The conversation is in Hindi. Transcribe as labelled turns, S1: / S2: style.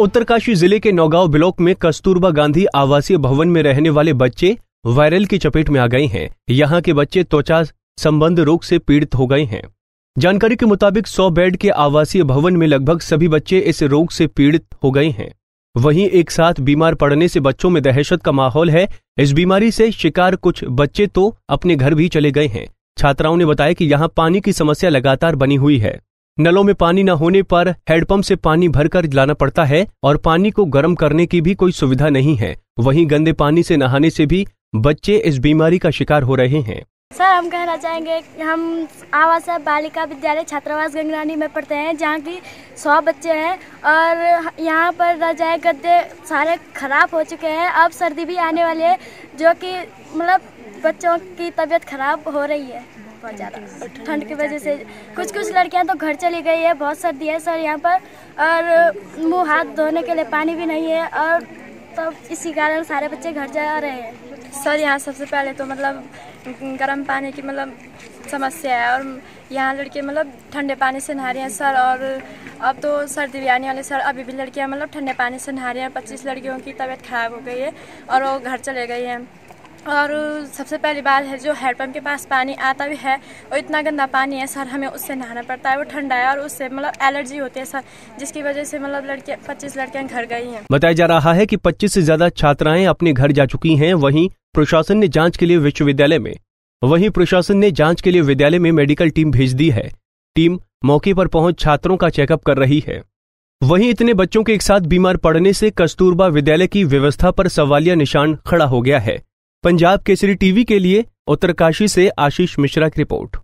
S1: उत्तरकाशी जिले के नौगांव ब्लॉक में कस्तूरबा गांधी आवासीय भवन में रहने वाले बच्चे वायरल की चपेट में आ गए हैं यहाँ के बच्चे त्वचा संबंध रोग से पीड़ित हो गए हैं जानकारी के मुताबिक 100 बेड के आवासीय भवन में लगभग सभी बच्चे इस रोग से पीड़ित हो गए हैं वहीं एक साथ बीमार पड़ने से बच्चों में दहशत का माहौल है इस बीमारी से शिकार कुछ बच्चे तो अपने घर भी चले गए हैं छात्राओं ने बताया कि यहाँ पानी की समस्या लगातार बनी हुई है नलों में पानी न होने पर हैंडपंप से पानी भरकर लाना पड़ता है और पानी को गर्म करने की भी कोई सुविधा नहीं है वहीं गंदे पानी से नहाने से भी बच्चे इस बीमारी का शिकार हो रहे हैं
S2: सर हम कहना चाहेंगे हम आवास बालिका विद्यालय छात्रावास गंगरानी में पढ़ते हैं जहाँ की सौ बच्चे हैं और यहाँ पर रजाए गद्दे सारे ख़राब हो चुके हैं अब सर्दी भी आने वाली है जो कि मतलब बच्चों की तबीयत ख़राब हो रही है बहुत ज़्यादा ठंड की वजह से कुछ कुछ लड़कियाँ तो घर चली गई है बहुत सर्दी है सर यहाँ पर और मुँह हाथ धोने के लिए पानी भी नहीं है और तब तो इसी कारण सारे बच्चे घर जा रहे हैं सर यहाँ सबसे
S3: पहले तो मतलब गर्म पानी की मतलब समस्या है और यहाँ लड़के मतलब ठंडे पानी से नहा रहे हैं सर और अब तो सर्दी भी आने वाले सर अभी भी लड़कियाँ मतलब ठंडे पानी से नहा रही हैं पच्चीस लड़कियों की तबीयत खराब हो गई है और वो घर चले गई हैं और सबसे पहली बात है जो हेड के पास पानी आता भी है और इतना गंदा पानी है सर हमें उससे नहाना पड़ता है वो ठंडा है और उससे मतलब एलर्जी होती है सर जिसकी वजह से मतलब लड़के 25 लड़कियां घर
S1: गई हैं बताया जा रहा है कि 25 से ज्यादा छात्राएं अपने घर जा चुकी हैं वहीं प्रशासन ने जांच के लिए विश्वविद्यालय में वहीं प्रशासन ने जांच के लिए विद्यालय में मेडिकल टीम भेज दी है टीम मौके पर पहुंच छात्रों का चेकअप कर रही है वहीं इतने बच्चों के एक साथ बीमार पड़ने से कस्तूरबा विद्यालय की व्यवस्था पर सवालिया निशान खड़ा हो गया है पंजाब केसरी टीवी के लिए उत्तरकाशी से आशीष मिश्रा की रिपोर्ट